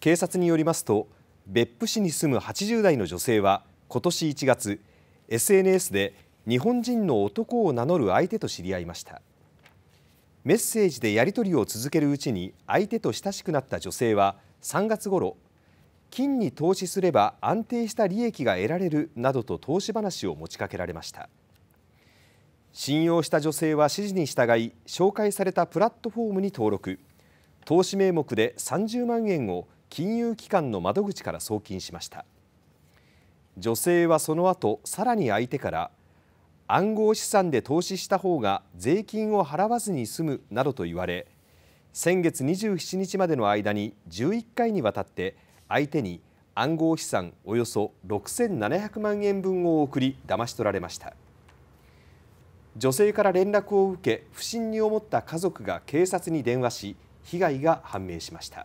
警察によりますと別府市に住む80代の女性は今年1月 SNS で日本人の男を名乗る相手と知り合いましたメッセージでやり取りを続けるうちに相手と親しくなった女性は3月ごろ金に投資すれば安定した利益が得られるなどと投資話を持ちかけられました信用した女性は指示に従い紹介されたプラットフォームに登録投資名目で30万円を金融機関の窓口から送金しました女性はその後さらに相手から暗号資産で投資した方が税金を払わずに済むなどと言われ先月27日までの間に11回にわたって相手に暗号資産およそ6700万円分を送り騙し取られました女性から連絡を受け不審に思った家族が警察に電話し被害が判明しました。